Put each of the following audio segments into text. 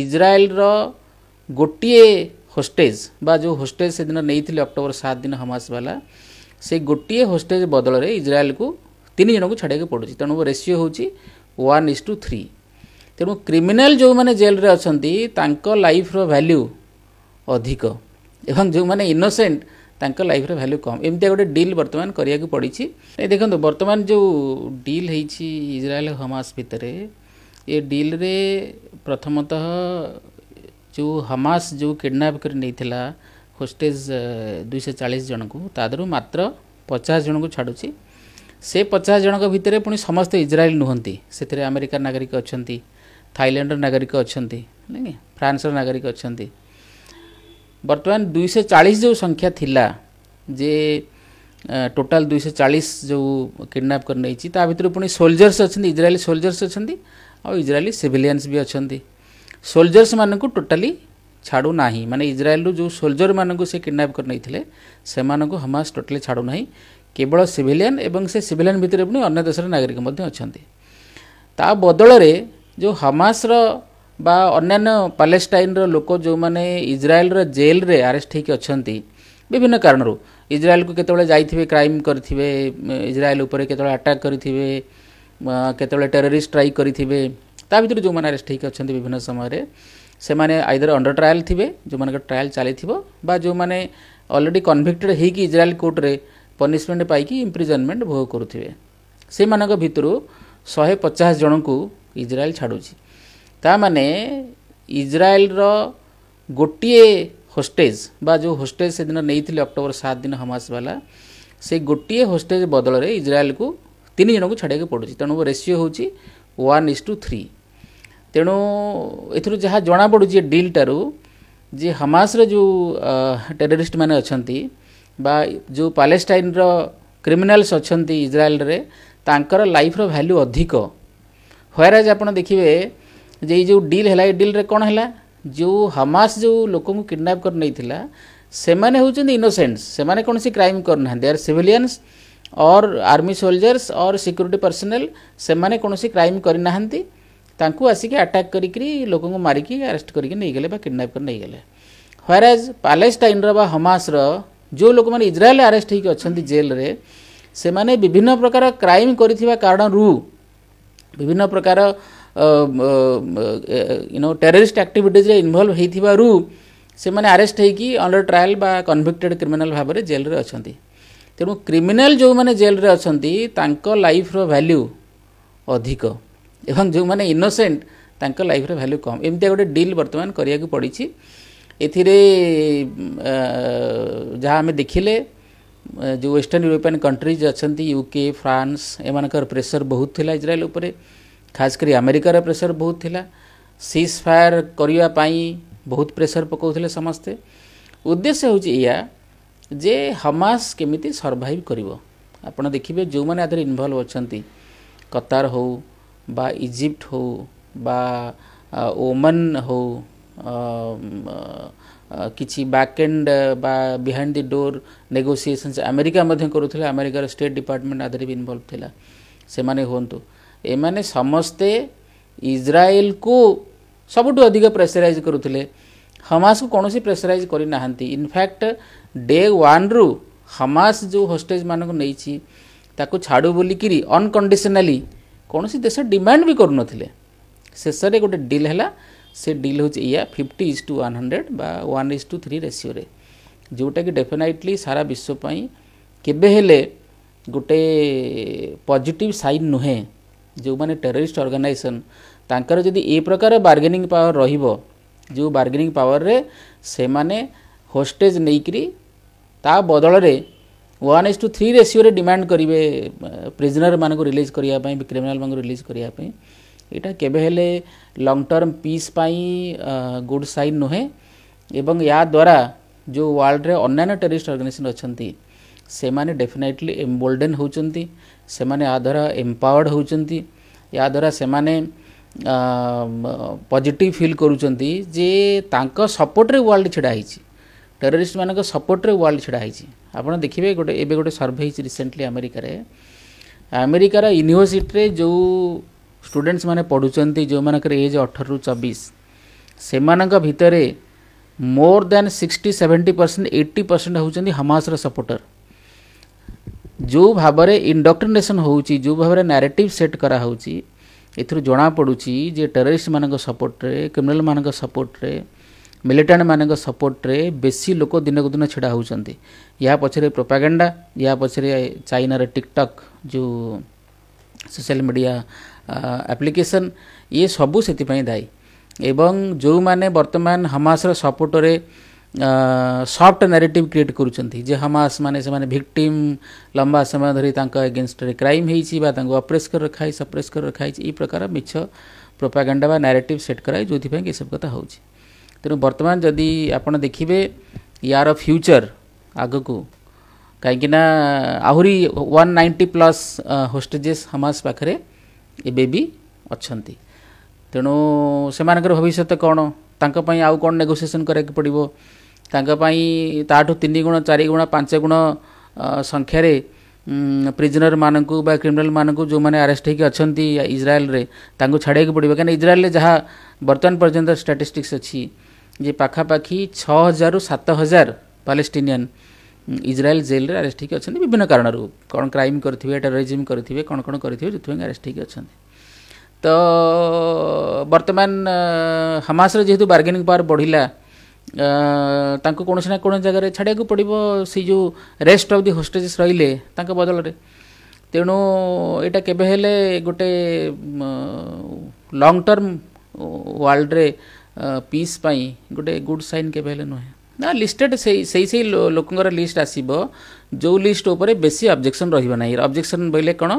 ଇସ୍ରାଏଲର ଗୋଟିଏ ହୋଷ୍ଟେଜ୍ ବା ଯେଉଁ ହୋଷ୍ଟେଜ୍ ସେଦିନ ନେଇଥିଲେ ଅକ୍ଟୋବର ସାତ ଦିନ ହମାସ ବାଲା ସେ ଗୋଟିଏ ହୋଷ୍ଟେଜ୍ ବଦଳରେ ଇସ୍ରାଏଲକୁ ତିନି ଜଣଙ୍କୁ ଛାଡ଼ିବାକୁ ପଡ଼ୁଛି ତେଣୁ ରେସିଓ ହେଉଛି ୱାନ୍ ଇସ୍ ଟୁ ଥ୍ରୀ ତେଣୁ କ୍ରିମିନାଲ ଯେଉଁମାନେ ଜେଲ୍ରେ ଅଛନ୍ତି ତାଙ୍କ ଲାଇଫ୍ର ଭ୍ୟାଲ୍ୟୁ ଅଧିକ ଏବଂ ଯେଉଁମାନେ ଇନୋସେଣ୍ଟ ତାଙ୍କ ଲାଇଫ୍ର ଭ୍ୟାଲ୍ୟୁ କମ୍ ଏମିତିଆ ଗୋଟେ ଡିଲ୍ ବର୍ତ୍ତମାନ କରିବାକୁ ପଡ଼ିଛି ଦେଖନ୍ତୁ ବର୍ତ୍ତମାନ ଯେଉଁ ଡିଲ୍ ହେଇଛି ଇସ୍ରାଏଲ ହମାସ ଭିତରେ ये ଡିଲ୍ରେ ପ୍ରଥମତଃ ଯେଉଁ ହମାସ୍ ଯେଉଁ କିଡ଼ନାପ୍ କରି ନେଇଥିଲା ହୋଷ୍ଟେଜ୍ ଦୁଇଶହ ଚାଳିଶ ଜଣଙ୍କୁ ତା ଦେହରୁ ମାତ୍ର ପଚାଶ ଜଣଙ୍କୁ ଛାଡ଼ୁଛି ସେ ପଚାଶ ଜଣଙ୍କ ଭିତରେ ପୁଣି ସମସ୍ତେ ଇସ୍ରାଏଲ୍ ନୁହନ୍ତି ସେଥିରେ ଆମେରିକା ନାଗରିକ ଅଛନ୍ତି ଥାଇଲାଣ୍ଡର ନାଗରିକ ଅଛନ୍ତି ନାଇଁ ଫ୍ରାନ୍ସର ନାଗରିକ ଅଛନ୍ତି ବର୍ତ୍ତମାନ ଦୁଇଶହ ଚାଳିଶ ଯେଉଁ ସଂଖ୍ୟା ଥିଲା ଯେ ଟୋଟାଲ ଦୁଇଶହ ଚାଳିଶ ଯେଉଁ କିଡ଼ନାପ୍ କରି ନେଇଛି ତା ଭିତରୁ ପୁଣି ସୋଲଜର୍ସ ଅଛନ୍ତି ଇସ୍ରାଏଲ୍ ସୋଲଜର୍ସ ଅଛନ୍ତି ଆଉ ଇସ୍ରାଏଲି ସିଭିଲିଆନ୍ସ ବି ଅଛନ୍ତି ସୋଲଜର୍ସମାନଙ୍କୁ ଟୋଟାଲି ଛାଡ଼ୁନାହିଁ ମାନେ ଇସ୍ରାଏଲରୁ ଯେଉଁ ସୋଲଜର୍ମାନଙ୍କୁ ସେ କିଡ଼ନାପ୍ କରି ନେଇଥିଲେ ସେମାନଙ୍କୁ ହମାସ ଟୋଟାଲି ଛାଡ଼ୁନାହିଁ କେବଳ ସିଭିଲିଆନ୍ ଏବଂ ସେ ସିଭିଲିଆନ୍ ଭିତରେ ପୁଣି ଅନ୍ୟ ଦେଶର ନାଗରିକ ମଧ୍ୟ ଅଛନ୍ତି ତା ବଦଳରେ ଯେଉଁ ହମାସର ବା ଅନ୍ୟାନ୍ୟ ପାଲେଷ୍ଟାଇନ୍ର ଲୋକ ଯେଉଁମାନେ ଇସ୍ରାଏଲର ଜେଲ୍ରେ ଆରେଷ୍ଟ ହୋଇକି ଅଛନ୍ତି ବିଭିନ୍ନ କାରଣରୁ ଇସ୍ରାଏଲକୁ କେତେବେଳେ ଯାଇଥିବେ କ୍ରାଇମ୍ କରିଥିବେ ଇସ୍ରାଏଲ ଉପରେ କେତେବେଳେ ଆଟାକ୍ କରିଥିବେ କେତେବେଳେ ଟେରୋରିଷ୍ଟ ଷ୍ଟ୍ରାଇକ୍ କରିଥିବେ ତା ଭିତରୁ ଯେଉଁମାନେ ଆରେଷ୍ଟ ହେଇକି ଅଛନ୍ତି ବିଭିନ୍ନ ସମୟରେ ସେମାନେ ଆଇଦର ଅଣ୍ଡର ଟ୍ରାଏଲ୍ ଥିବେ ଯେଉଁମାନଙ୍କ ଟ୍ରାଏଲ୍ ଚାଲିଥିବ ବା ଯେଉଁମାନେ ଅଲରେଡ଼ି କନଭିକ୍ଟେଡ୍ ହେଇକି ଇସ୍ରାଏଲ୍ କୋର୍ଟରେ ପନିସମେଣ୍ଟ ପାଇକି ଇମ୍ପ୍ରିଜନମେଣ୍ଟ ଭୋଗ କରୁଥିବେ ସେମାନଙ୍କ ଭିତରୁ ଶହେ ପଚାଶ ଜଣଙ୍କୁ ଇସ୍ରାଏଲ୍ ଛାଡ଼ୁଛି ତାମାନେ ଇସ୍ରାଏଲ୍ର ଗୋଟିଏ ହୋଷ୍ଟେଜ୍ ବା ଯେଉଁ ହୋଷ୍ଟେଜ୍ ସେଦିନ ନେଇଥିଲେ ଅକ୍ଟୋବର ସାତ ଦିନ ହମାସ ବାଲା ସେ ଗୋଟିଏ ହୋଷ୍ଟେଜ୍ ବଦଳରେ ଇସ୍ରାଏଲ୍କୁ ତିନି ଜଣକୁ ଛାଡ଼ିବାକୁ ପଡ଼ୁଛି ତେଣୁ ରେସିଓ ହେଉଛି ୱାନ୍ ଇସ୍ ଟୁ ଥ୍ରୀ ତେଣୁ ଏଥିରୁ ଯାହା ଜଣାପଡ଼ୁଛି ଏ ଡିଲ୍ଟାରୁ ଯେ ହାମାସର ଯେଉଁ ଟେରୋରିଷ୍ଟମାନେ ଅଛନ୍ତି ବା ଯେଉଁ ପାଲେଷ୍ଟାଇନ୍ର କ୍ରିମିନାଲ୍ସ ଅଛନ୍ତି ଇସ୍ରାଏଲ୍ରେ ତାଙ୍କର ଲାଇଫ୍ର ଭ୍ୟାଲ୍ୟୁ ଅଧିକ ହ୍ୱାରାଜ୍ ଆପଣ ଦେଖିବେ ଯେ ଏଇ ଯେଉଁ ଡିଲ୍ ହେଲା ଏ ଡିଲ୍ରେ କ'ଣ ହେଲା ଯେଉଁ ହାମାସ ଯେଉଁ ଲୋକଙ୍କୁ କିଡ଼ନାପ୍ କରି ନେଇଥିଲା ସେମାନେ ହେଉଛନ୍ତି ଇନୋସେଣ୍ଟସ୍ ସେମାନେ କୌଣସି କ୍ରାଇମ୍ କରିନାହାନ୍ତି ଦେ ଆର୍ ସିଭିଲିଆନ୍ସ और आर्मी सोल्जर्स और सिक्यूरीटी पर्सनेल से कौन क्राइम करना आसिक आटाक् करी लोक मारिकी आरेस्ट करेंगे किडनाप कर नहींगले ह्वर एज पालेटाइन रमासर जो लोग इज्राएल आरेस्ट होती जेल रे, से माने विभिन्न प्रकार क्राइम कारण रु विभिन्न प्रकार यू टेररिस्ट आक्टिविटेज इनवल्व होने आरेस्ट होंडर ट्राएल कनभिक्टेड क्रिमिनाल भाव में जेल्रे अच्छा ତେଣୁ କ୍ରିମିନାଲ୍ ଯେଉଁମାନେ ଜେଲ୍ରେ ଅଛନ୍ତି ତାଙ୍କ ଲାଇଫ୍ର ଭ୍ୟାଲ୍ୟୁ ଅଧିକ ଏବଂ ଯେଉଁମାନେ ଇନୋସେଣ୍ଟ ତାଙ୍କ ଲାଇଫ୍ର ଭ୍ୟାଲ୍ୟୁ କମ୍ ଏମିତିଆ ଗୋଟେ ଡିଲ୍ ବର୍ତ୍ତମାନ କରିବାକୁ ପଡ଼ିଛି ଏଥିରେ ଯାହା ଆମେ ଦେଖିଲେ ଯେଉଁ ୱେଷ୍ଟର୍ଣ୍ଣ ୟୁରୋପିଆନ୍ କଣ୍ଟ୍ରିଜ୍ ଅଛନ୍ତି ୟୁକେ ଫ୍ରାନ୍ସ ଏମାନଙ୍କର ପ୍ରେସର ବହୁତ ଥିଲା ଇସ୍ରାଏଲ୍ ଉପରେ ଖାସ କରି ଆମେରିକାର ପ୍ରେସର ବହୁତ ଥିଲା ସିଜ୍ ଫାୟାର୍ କରିବା ପାଇଁ ବହୁତ ପ୍ରେସର ପକାଉଥିଲେ ସମସ୍ତେ ଉଦ୍ଦେଶ୍ୟ ହେଉଛି ଏଇଆ ଯେ ହମାସ୍ କେମିତି ସର୍ଭାଇଭ୍ କରିବ ଆପଣ ଦେଖିବେ ଯେଉଁମାନେ ଆଧିରେ ଇନଭଲ୍ଭ ଅଛନ୍ତି କତାର ହେଉ ବା ଇଜିପ୍ଟ ହେଉ ବା ଓମାନ ହେଉ କିଛି ବ୍ୟାକ୍ ଏଣ୍ଡ ବା behind the door negotiations America ମଧ୍ୟ କରୁଥିଲେ ଆମେରିକାର ଷ୍ଟେଟ୍ ଡିପାର୍ଟମେଣ୍ଟ ଆଧିରେ ବି ଇନଭଲ୍ଭ ଥିଲା ସେମାନେ ହୁଅନ୍ତୁ ଏମାନେ ସମସ୍ତେ ଇସ୍ରାଏଲକୁ ସବୁଠୁ ଅଧିକ ପ୍ରେସରାଇଜ୍ କରୁଥିଲେ हमासକୁ କୌଣସି ପ୍ରେସରାଇଜ୍ କରିନାହାନ୍ତି ଇନଫ୍ୟାକ୍ଟ ଡେ ୱାନ୍ରୁ ହମାସ ଯେଉଁ ହୋଷ୍ଟେଜ୍ମାନଙ୍କୁ ନେଇଛି ତାକୁ ଛାଡ଼ୁ ବୋଲିକିରି ଅନକଣ୍ଡିସନାଲି କୌଣସି ଦେଶ ଡିମାଣ୍ଡ ବି କରୁନଥିଲେ ଶେଷରେ ଗୋଟେ ଡିଲ୍ ହେଲା ସେ ଡିଲ୍ ହେଉଛି ଏଇଆ fifty is to one hundred ବା ୱାନ୍ ଇଜ୍ ଟୁ ଥ୍ରୀ ରେସିଓରେ ଯେଉଁଟାକି ଡେଫିନାଇଟଲି ସାରା ବିଶ୍ୱ ପାଇଁ କେବେ ହେଲେ ଗୋଟେ ପଜିଟିଭ୍ ସାଇନ୍ ନୁହେଁ ଯେଉଁମାନେ ଟେରୋରିଷ୍ଟ ଅର୍ଗାନାଇଜେସନ୍ ତାଙ୍କର ଯଦି ଏ ପ୍ରକାର ବାର୍ଗେନିଂ ପାୱାର ରହିବ जो बार्गेनिंग पावर रे से मैंने होस्टेज नहीं ता बदल one is to three ratio demand करेंगे प्रिजनर मानक रिलीज करने क्रिमिनाल मान रिलीज करने यहाँ के लंग टर्म पीस गुड सैन नुहे एवं या द्वारा जो वर्ल्ड में अन्न्य टेरिस्ट अर्गानाइजेसन अच्छा से मैंने डेफिनेटली एम्बोल्डेन होद्वारा एम्पावर्ड होद्वारा से मैंने ପଜିଟିଭ୍ ଫିଲ୍ କରୁଛନ୍ତି ଯେ ତାଙ୍କ ସପୋର୍ଟରେ ୱାର୍ଲଡ଼ ଛିଡ଼ା ହେଇଛି ଟେରୋରିଷ୍ଟମାନଙ୍କ ସପୋର୍ଟରେ ୱାର୍ଲଡ଼ ଛିଡ଼ା ହେଇଛି ଆପଣ ଦେଖିବେ ଗୋଟେ ଏବେ ଗୋଟେ ସର୍ଭେ ହେଇଛି ରିସେଣ୍ଟଲି ଆମେରିକାରେ ଆମେରିକାର ୟୁନିଭର୍ସିଟିରେ ଯେଉଁ ଷ୍ଟୁଡେଣ୍ଟସ୍ ମାନେ ପଢ଼ୁଛନ୍ତି ଯେଉଁମାନଙ୍କର ଏଜ୍ ଅଠରରୁ ଚବିଶ ସେମାନଙ୍କ ଭିତରେ more than sixty seventy percent eighty percent ହେଉଛନ୍ତି ହମାସର ସପୋର୍ଟର ଯେଉଁ ଭାବରେ ଇଣ୍ଡକ୍ଟ୍ରିନେସନ୍ ହେଉଛି ଯେଉଁ ଭାବରେ ନ୍ୟାରେଟିଭ୍ ସେଟ୍ କରାହେଉଛି एथर जमापड़ी जे टेररिस्ट मान सपोर्ट क्रिमिनाल मान सपोर्ट्रे मिलिटांट मान सपोर्ट्रे बेसी लोक दिनक दिन ढड़ा होती या पचरे प्रोपागेंडा या पचरे चाइनार टिकटक जो सोशल मीडिया आप्लिकेसन ये सबू से दायी एवं जो मैंने बर्तमान Hamas supporter soft narrative create କରୁଛନ୍ତି ଯେ ହମାସମାନେ ସେମାନେ ଭିକ୍ଟିମ୍ ଲମ୍ବା ସମୟ ଧରି ତାଙ୍କ ଏଗେନଷ୍ଟରେ କ୍ରାଇମ୍ ହେଇଛି ବା ତାଙ୍କୁ ଅପ୍ରେସ୍ କରି ରଖାହେଇଛି ସପ୍ରେସ୍ କରି ରଖାହେଇଛି ଏଇ ପ୍ରକାର ମିଛ ପ୍ରୋପାଗାଣ୍ଡା ବା ନାରେଟିଭ୍ ସେଟ୍ କରାଯାଇଛି ଯେଉଁଥିପାଇଁ ଏସବୁ କଥା ହେଉଛି ତେଣୁ ବର୍ତ୍ତମାନ ଯଦି ଆପଣ ଦେଖିବେ ୟାର ଫ୍ୟୁଚର୍ ଆଗକୁ କାହିଁକିନା ଆହୁରି one ninety plus hostages Hamas ପାଖରେ ଏବେ ବି ଅଛନ୍ତି ତେଣୁ ସେମାନଙ୍କର ଭବିଷ୍ୟତ କ'ଣ ତାଙ୍କ ପାଇଁ ଆଉ କ'ଣ ନେଗୋସିଏସନ୍ କରିବାକୁ ପଡ଼ିବ ତାଙ୍କ ପାଇଁ ତାଠୁ ତିନି ଗୁଣ ଚାରି ଗୁଣ ପାଞ୍ଚ ଗୁଣ ସଂଖ୍ୟାରେ ପ୍ରିଜନରମାନଙ୍କୁ ବା କ୍ରିମିନାଲମାନଙ୍କୁ ଯେଉଁମାନେ ଆରେଷ୍ଟ ହୋଇକି ଅଛନ୍ତି ଇସ୍ରାଏଲରେ ତାଙ୍କୁ ଛାଡ଼ିବାକୁ ପଡ଼ିବ କାହିଁକିନା ଇସ୍ରାଏଲରେ ଯାହା ବର୍ତ୍ତମାନ ପର୍ଯ୍ୟନ୍ତ ଷ୍ଟାଟିଷ୍ଟିକ୍ସ ଅଛି ଯେ ପାଖାପାଖି ଛଅ ହଜାରରୁ ସାତ ହଜାର ପାଲେଷ୍ଟିନିଆନ୍ ଇସ୍ରାଏଲ ଜେଲ୍ରେ ଆରେଷ୍ଟ ହୋଇକି ଅଛନ୍ତି ବିଭିନ୍ନ କାରଣରୁ କ'ଣ କ୍ରାଇମ୍ କରିଥିବେ ଟେରୋରିଜିମ୍ କରିଥିବେ କ'ଣ କ'ଣ କରିଥିବେ ଯେଉଁଥିପାଇଁ ଆରେଷ୍ଟ ହୋଇକି ଅଛନ୍ତି ତ ବର୍ତ୍ତମାନ ହମାସର ଯେହେତୁ ବାର୍ଗେନିଂ ପାୱାର୍ ବଢ଼ିଲା ତାଙ୍କୁ କୌଣସି ନା କୌଣସି ଜାଗାରେ ଛାଡ଼ିବାକୁ ପଡ଼ିବ ସେ ଯେଉଁ ରେଷ୍ଟ ଅଫ୍ ଦି ହୋଷ୍ଟେଜେସ୍ ରହିଲେ ତାଙ୍କ ବଦଳରେ ତେଣୁ ଏଇଟା କେବେ ହେଲେ ଗୋଟେ ଲଙ୍ଗ୍ ଟର୍ମ ୱାର୍ଲଡ଼ରେ ପିସ୍ ପାଇଁ ଗୋଟେ ଗୁଡ୍ ସାଇନ୍ କେବେ ହେଲେ ନୁହେଁ ନା ଲିଷ୍ଟେଡ୍ ସେଇ ସେଇ ସେଇ ଲୋକଙ୍କର ଲିଷ୍ଟ ଆସିବ ଯେଉଁ ଲିଷ୍ଟ ଉପରେ ବେଶୀ ଅବଜେକ୍ସନ୍ ରହିବ ନାହିଁ ଅବଜେକ୍ସନ୍ ବୋଇଲେ କ'ଣ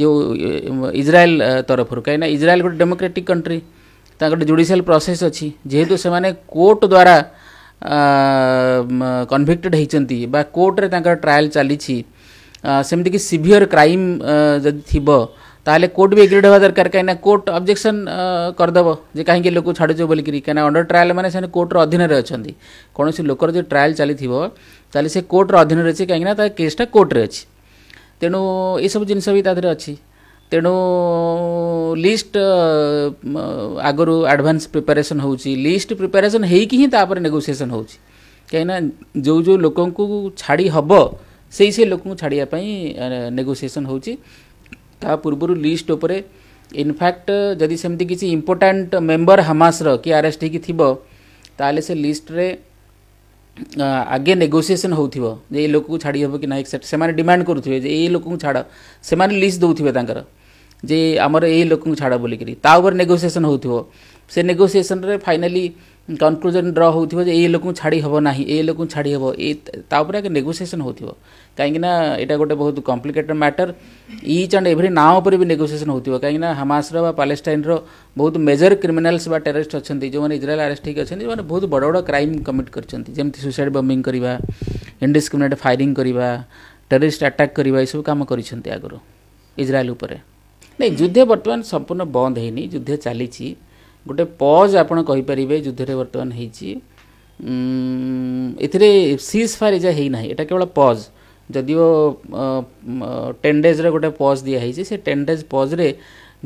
ଯେଉଁ ଇସ୍ରାଏଲ୍ ତରଫରୁ କାହିଁକିନା ଇସ୍ରାଏଲ୍ ଗୋଟେ ଡେମୋକ୍ରାଟିକ୍ କଣ୍ଟ୍ରି गोटे जुडिशियाल प्रोसेस अच्छी जेहेतु से कोर्ट द्वारा कनभिक्टेड होती कोर्टे ट्राएल चली सेमती कि सीभीयर क्राइम जब थी तेल कोर्ट भी एग्रीड होगा दरकार कहीं कोर्ट अब्जेक्शन करदेव जो कहीं लोक छाड़ बोल कहीं अंडर ट्राएल मैंने कोर्टर अधीन अच्छा कौन से लोकर जो ट्राएल चली थे कोर्टर अधीन अच्छे कहीं केसटा कोर्टे अच्छी तेणु ये सब जिन भी ताद अच्छी तेणु लिस्ट आगर आडभांस प्रिपेरेसन हो लिस्ट प्रिपेरेसन होपर नेगोसीएसन हो कहीं जो जो लोक छाड़ी हम से लोक छाड़ापाई नेगोसीएसन हो पूर्व लिस्ट उपर इनफैक्ट जदि सेमती किसी इम्पोर्टाट मेम्बर हमास्र किए आरेस्ट होल से लिस्ट्रे आगे नेगोसीएसन हो लोक छाड़ी हे कि ना से डिमाण करुवे ये लोक छाड़ से लिस्ट दौर ଯେ ଆମର ଏଇ ଲୋକଙ୍କୁ ଛାଡ଼ ବୋଲିକିରି ତା ଉପରେ ନେଗୋସିଏସନ୍ ହେଉଥିବ ସେ ନେଗୋସିଏସନ୍ରେ ଫାଇନାଲି କନକ୍ଲୁଜନ୍ ଡ୍ର ହେଉଥିବ ଯେ ଏଇ ଲୋକଙ୍କୁ ଛାଡ଼ି ହେବ ନାହିଁ ଏଇ ଲୋକଙ୍କୁ ଛାଡ଼ି ହେବ ଏଇ ତା ଉପରେ ଆଗେ ନେଗୋସିଏସନ୍ ହେଉଥିବ କାହିଁକିନା ଏଇଟା ଗୋଟେ ବହୁତ complicated matter each and every ନାଁ ଉପରେ ବି ନେଗୋସିଏସନ୍ ହେଉଥିବ କାହିଁକିନା ହାମାସର ବା ପାଲେଷ୍ଟାଇନ୍ର ବହୁତ ମେଜର କ୍ରିମିନାଲ୍ସ ବା ଟେରରିଷ୍ଟ ଅଛନ୍ତି ଯେଉଁମାନେ ଇସ୍ରାଏଲ୍ ଆରେଷ୍ଟ ହେଇକି ଅଛନ୍ତି ଯେଉଁମାନେ ବହୁତ ବଡ଼ ବଡ଼ କ୍ରାଇମ୍ କମିଟ୍ କରିଛନ୍ତି ଯେମିତି ସୁସାଇଡ୍ ବମ୍ବିଂ କରିବା ଇଣ୍ଡିସ୍କ୍ରିମିନେଟ୍ ଫାୟାରିଂ କରିବା ଟେରରିଷ୍ଟ ଆଟାକ୍ କରିବା ଏସବୁ କାମ କରିଛନ୍ତି ଆଗରୁ ଇସ୍ରାଏଲ୍ ଉପରେ ନାଇଁ ଯୁଦ୍ଧ ବର୍ତ୍ତମାନ ସମ୍ପୂର୍ଣ୍ଣ ବନ୍ଦ ହେଇନି ଯୁଦ୍ଧ ଚାଲିଛି ଗୋଟେ ପଜ୍ ଆପଣ କହିପାରିବେ ଯୁଦ୍ଧରେ ବର୍ତ୍ତମାନ ହେଇଛି ଏଥିରେ ସିଜ୍ ଫାୟାର୍ ଏଯାଏ ହେଇନାହିଁ ଏଇଟା କେବଳ ପଜ୍ ଯଦିଓ ଟେନ୍ ଡେଜ୍ର ଗୋଟେ ପଜ୍ ଦିଆହେଇଛି ସେ ଟେନ୍ ଡେଜ୍ ପଜ୍ରେ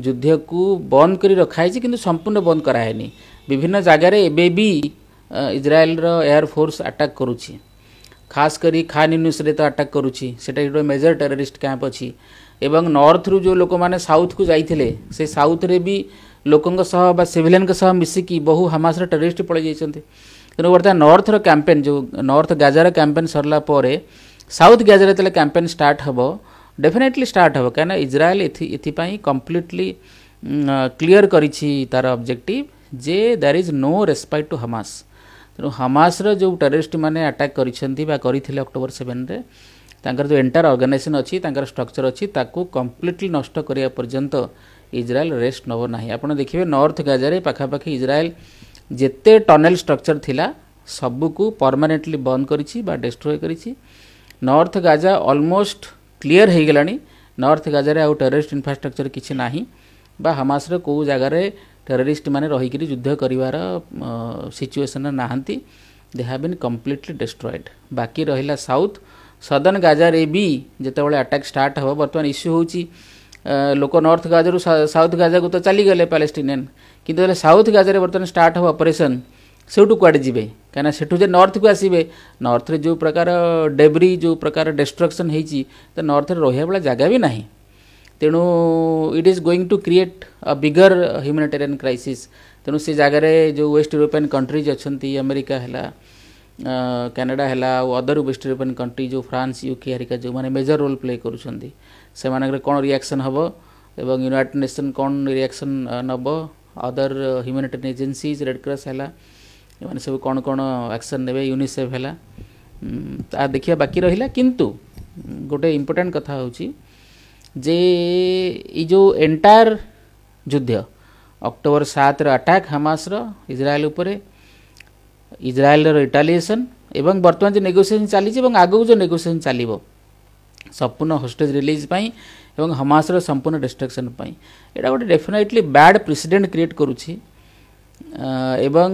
ଯୁଦ୍ଧକୁ ବନ୍ଦ କରି ରଖାହେଇଛି କିନ୍ତୁ ସମ୍ପୂର୍ଣ୍ଣ ବନ୍ଦ କରାହେଇନି ବିଭିନ୍ନ ଜାଗାରେ ଏବେ ବି ଇସ୍ରାଏଲ୍ର ଏୟାରଫୋର୍ସ ଆଟାକ୍ କରୁଛି ଖାସ୍ କରି ଖାନ୍ ୟୁନିସ୍ରେ ତ ଆଟାକ୍ କରୁଛି ସେଟା ଗୋଟେ ମେଜର ଟେରରିଷ୍ଟ କ୍ୟାମ୍ପ ଅଛି ଏବଂ ନର୍ଥରୁ ଯେଉଁ ଲୋକମାନେ ସାଉଥକୁ ଯାଇଥିଲେ ସେ ସାଉଥରେ ବି ଲୋକଙ୍କ ସହ ବା ସିଭିଲିଆନଙ୍କ ସହ ମିଶିକି ବହୁ ହାମାସର ଟେରୋରିଷ୍ଟ ପଳାଇ ଯାଇଛନ୍ତି ତେଣୁ ବର୍ତ୍ତମାନ ନର୍ଥର କ୍ୟାମ୍ପେନ୍ ଯେଉଁ ନର୍ଥ ଗାଜାର କ୍ୟାମ୍ପେନ୍ ସରିଲା ପରେ ସାଉଥ ଗାଜାର ଯେତେବେଳେ କ୍ୟାମ୍ପେନ୍ ଷ୍ଟାର୍ଟ ହେବ ଡେଫିନେଟଲି ଷ୍ଟାର୍ଟ ହେବ କାହିଁକିନା ଇସ୍ରାଏଲ ଏଥି ଏଥିପାଇଁ କମ୍ପ୍ଲିଟଲି କ୍ଲିୟର କରିଛି ତା'ର ଅବଜେକ୍ଟିଭ୍ ଯେ there is no respite to Hamas ତେଣୁ ହମାସର ଯେଉଁ ଟେରୋରିଷ୍ଟ ମାନେ ଆଟାକ୍ କରିଛନ୍ତି ବା କରିଥିଲେ ଅକ୍ଟୋବର ସେଭେନରେ ତାଙ୍କର ଯେଉଁ ଏଣ୍ଟାୟାର ଅର୍ଗାନାଇଜେସନ୍ ଅଛି ତାଙ୍କର ଷ୍ଟ୍ରକ୍ଚର୍ ଅଛି ତାକୁ କମ୍ପ୍ଲିଟଲି ନଷ୍ଟ କରିବା ପର୍ଯ୍ୟନ୍ତ ଇସ୍ରାଏଲ୍ ରେଷ୍ଟ ନେବ ନାହିଁ ଆପଣ ଦେଖିବେ ନର୍ଥ ଗାଜାରେ ପାଖାପାଖି ଇସ୍ରାଏଲ୍ ଯେତେ ଟନେଲ୍ ଷ୍ଟ୍ରକ୍ଚର୍ ଥିଲା ସବୁକୁ ପରମାନେଣ୍ଟଲି ବନ୍ଦ କରିଛି ବା ଡେଷ୍ଟ୍ରୟ କରିଛି ନର୍ଥ ଗାଜା ଅଲମୋଷ୍ଟ କ୍ଲିୟର ହୋଇଗଲାଣି ନର୍ଥ ଗାଜାରେ ଆଉ ଟେରୋରିଷ୍ଟ ଇନଫ୍ରାଷ୍ଟ୍ରକ୍ଚର୍ କିଛି ନାହିଁ ବା ହାମାସର କେଉଁ ଜାଗାରେ ଟେରୋରିଷ୍ଟମାନେ ରହିକରି ଯୁଦ୍ଧ କରିବାର ସିଚୁଏସନ୍ରେ ନାହାନ୍ତି they have been completely destroyed ବାକି ରହିଲା ସାଉଥ୍ ସଦର୍ନ ଗାଜାରେ ବି ଯେତେବେଳେ ଆଟାକ୍ ଷ୍ଟାର୍ଟ ହେବ ବର୍ତ୍ତମାନ ଇସ୍ୟୁ ହେଉଛି ଲୋକ ନର୍ଥ ଗାଜାରୁ ସାଉଥ ଗାଜାକୁ ତ ଚାଲିଗଲେ ପାଲେଷ୍ଟିନିଆନ୍ କିନ୍ତୁ ହେଲେ ସାଉଥ ଗାଜାରେ ବର୍ତ୍ତମାନ ଷ୍ଟାର୍ଟ ହେବ ଅପରେସନ୍ ସେଇଠୁ କୁଆଡ଼େ ଯିବେ କାହିଁକିନା ସେଠୁ ଯେ ନର୍ଥକୁ ଆସିବେ ନର୍ଥରେ ଯେଉଁ ପ୍ରକାର ଡେବ୍ରି ଯେଉଁ ପ୍ରକାର ଡେଷ୍ଟ୍ରକ୍ସନ୍ ହେଇଛି ତ ନର୍ଥରେ ରହିବା ଭଳିଆ ଜାଗା ବି ନାହିଁ ତେଣୁ it is going to create a bigger humanitarian crisis ତେଣୁ ସେ ଜାଗାରେ ଯେଉଁ ୱେଷ୍ଟ ୟୁରୋପିଆନ୍ କଣ୍ଟ୍ରିଜ୍ ଅଛନ୍ତି ଆମେରିକା ହେଲା କାନାଡ଼ା ହେଲା ଆଉ ଅଦର ୱେଷ୍ଟ ୟୁରୋପିଆନ୍ କଣ୍ଟ୍ରି ଯେଉଁ ଫ୍ରାନ୍ସ ୟୁକେ ହେରିକା ଯେଉଁମାନେ ମେଜର ରୋଲ୍ ପ୍ଲେ କରୁଛନ୍ତି ସେମାନଙ୍କର କ'ଣ ରିଆକ୍ସନ୍ ହେବ ଏବଂ ୟୁନାଇଟେଡ଼ ନେସନ୍ କ'ଣ ରିଆକ୍ସନ୍ ନେବ other humanitarian agencies Red Cross ହେଲା ଏମାନେ ସବୁ କ'ଣ କ'ଣ ଆକ୍ସନ୍ ନେବେ ୟୁନିସେଫ୍ ହେଲା ତା ଦେଖିବା ବାକି ରହିଲା କିନ୍ତୁ ଗୋଟେ ଇମ୍ପୋର୍ଟାଣ୍ଟ କଥା ହେଉଛି ଯେ ଏଇ ଯେଉଁ ଏଣ୍ଟାୟାର ଯୁଦ୍ଧ ଅକ୍ଟୋବର ସାତର ଆଟାକ୍ ହାମାସର ଇସ୍ରାଏଲ ଉପରେ ଇସ୍ରାଏଲର ରିଟାଲିଏସନ୍ ଏବଂ ବର୍ତ୍ତମାନ ଯେଉଁ ନେଗୋସିଏସନ୍ ଚାଲିଛି ଏବଂ ଆଗକୁ ଯେଉଁ ନେଗୋସିଏସନ୍ ଚାଲିବ ସମ୍ପୂର୍ଣ୍ଣ ହୋଷ୍ଟେଜ୍ ରିଲିଜ୍ ପାଇଁ ଏବଂ ହମାସର ସମ୍ପୂର୍ଣ୍ଣ ଡିଷ୍ଟ୍ରକ୍ସନ୍ ପାଇଁ ଏଇଟା ଗୋଟେ ଡେଫିନେଟଲି ବ୍ୟାଡ୍ ପ୍ରେସିଡେଣ୍ଟ କ୍ରିଏଟ୍ କରୁଛି ଏବଂ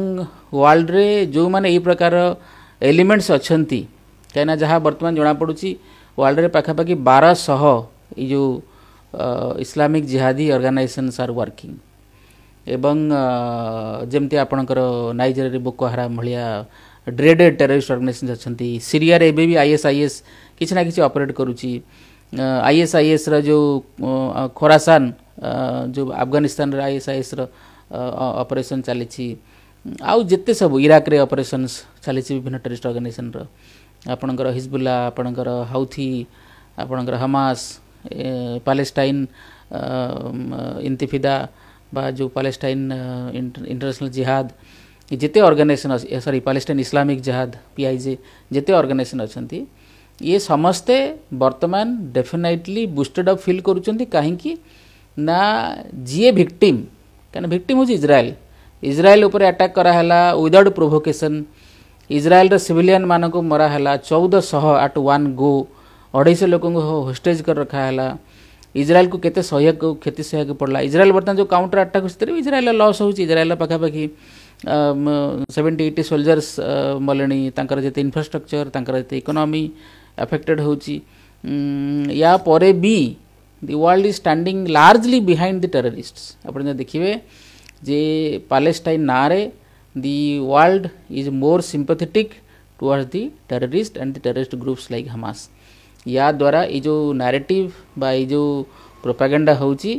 ୱାର୍ଲଡ଼ରେ ଯେଉଁମାନେ ଏହି ପ୍ରକାର ଏଲିମେଣ୍ଟସ୍ ଅଛନ୍ତି କାହିଁକିନା ଯାହା ବର୍ତ୍ତମାନ ଜଣାପଡ଼ୁଛି ୱାର୍ଲଡ଼ରେ ପାଖାପାଖି ବାରଶହ ଏଇ ଯେଉଁ ଇସଲାମିକ୍ ଜିହାଦି ଅର୍ଗାନାଇଜେସନ୍ସ ଆର୍ ୱାର୍କିଂ ଏବଂ ଯେମିତି ଆପଣଙ୍କର ନାଇଜେରିଆରେ ବୋକୋ ହାରାମ ଭଳିଆ ଡ୍ରେଡେଡ୍ ଟେରୋରିଷ୍ଟ ଅର୍ଗାନାଇଜେସନ୍ ଅଛନ୍ତି ସିରିଆରେ ଏବେ ବି ଆଇଏସ୍ଆଇଏସ୍ କିଛି ନା କିଛି ଅପରେଟ୍ କରୁଛି ଆଇଏସ୍ଆଇଏସ୍ର ଯେଉଁ ଖୋରାସାନ ଯେଉଁ ଆଫଗାନିସ୍ତାନର ଆଇଏସ୍ଆଇଏସ୍ର ଅପରେସନ୍ ଚାଲିଛି ଆଉ ଯେତେ ସବୁ ଇରାକରେ ଅପରେସନ୍ସ ଚାଲିଛି ବିଭିନ୍ନ ଟେରିଷ୍ଟ ଅର୍ଗାନାଇଜେସନ୍ର ଆପଣଙ୍କର ହିଜବୁଲ୍ଲା ଆପଣଙ୍କର ହାଉଥି ଆପଣଙ୍କର ହମାସ ପାଲେଷ୍ଟାଇନ୍ ଇନ୍ତିଫିଦା जो पालेस्टाइन इंटरनेशनल जिहाद जिते ऑर्गेनाइजेशन सॉरी पालेस्टाइन इस्लामिक जिहाद पीआईजे जिते ऑर्गेनाइजेशन अच्छा ये समस्ते बर्तमान डेफिनेटली बुस्टेड अप फिल कर कहीं जीए भिक्टीम कहीं भिक्टीम हूँ इज्राएल इज्राएल उपर आटाक् कराला विदउट प्रोभोकेशन इज्राएल सिविलियन मानक चौदह शह आट वन गो अढ़ईश लोक होस्टेज कर रखाला ଇସ୍ରାଏଲ କୁ କେତେ ସହିବାକୁ କ୍ଷତି ସହିବାକୁ ପଡ଼ିଲା ଇସ୍ରାଏଲ ବର୍ତ୍ତମାନ ଯେଉଁ କାଉଣ୍ଟର ଆଟାକ୍ ସେଥିରେ ବି ଇସ୍ରାଏଲର ଲସ୍ ହେଉଛି ଇସ୍ରାଏଲର ପାଖାପାଖି ସେଭେଣ୍ଟି ଏଇଟି ସୋଲଜର୍ସ ମଲେଣି ତାଙ୍କର ଯେତେ ଇନଫ୍ରାଷ୍ଟ୍ରକ୍ଚର ତାଙ୍କର ଯେତେ ଇକୋନୋମି ଆଫେକ୍ଟେଡ଼ ହେଉଛି ୟା ପରେ ବି the world is standing largely behind the terrorist ଆପଣ ଯଦି ଦେଖିବେ ଯେ ପାଲେଷ୍ଟାଇନ୍ ନାଁରେ the world is more sympathetic toward the terrorist and the terrorist groups like Hamas ୟା ଦ୍ୱାରା ଏଇ ଯେଉଁ ନାରେଟିଭ୍ ବା ଏଇ ଯେଉଁ ପ୍ରୋପାଗେଣ୍ଡା ହେଉଛି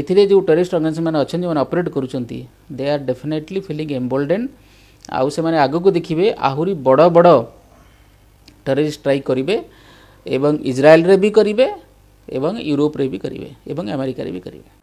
ଏଥିରେ ଯେଉଁ ଟେରିଷ୍ଟ ଅର୍ଗାନାଇଜେସନ୍ମାନେ ଅଛନ୍ତି ଯେଉଁମାନେ ଅପରେଟ୍ କରୁଛନ୍ତି ଦେ ଆର୍ ଡେଫିନେଟଲି ଫିଲିଂ ଏମ୍ବୋଲ୍ଡେନ୍ ଆଉ ସେମାନେ ଆଗକୁ ଦେଖିବେ ଆହୁରି ବଡ଼ ବଡ଼ ଟେରରିଷ୍ଟ ଷ୍ଟ୍ରାଇକ୍ କରିବେ ଏବଂ ଇସ୍ରାଏଲରେ ବି କରିବେ ଏବଂ ୟୁରୋପରେ ବି କରିବେ ଏବଂ ଆମେରିକାରେ ବି କରିବେ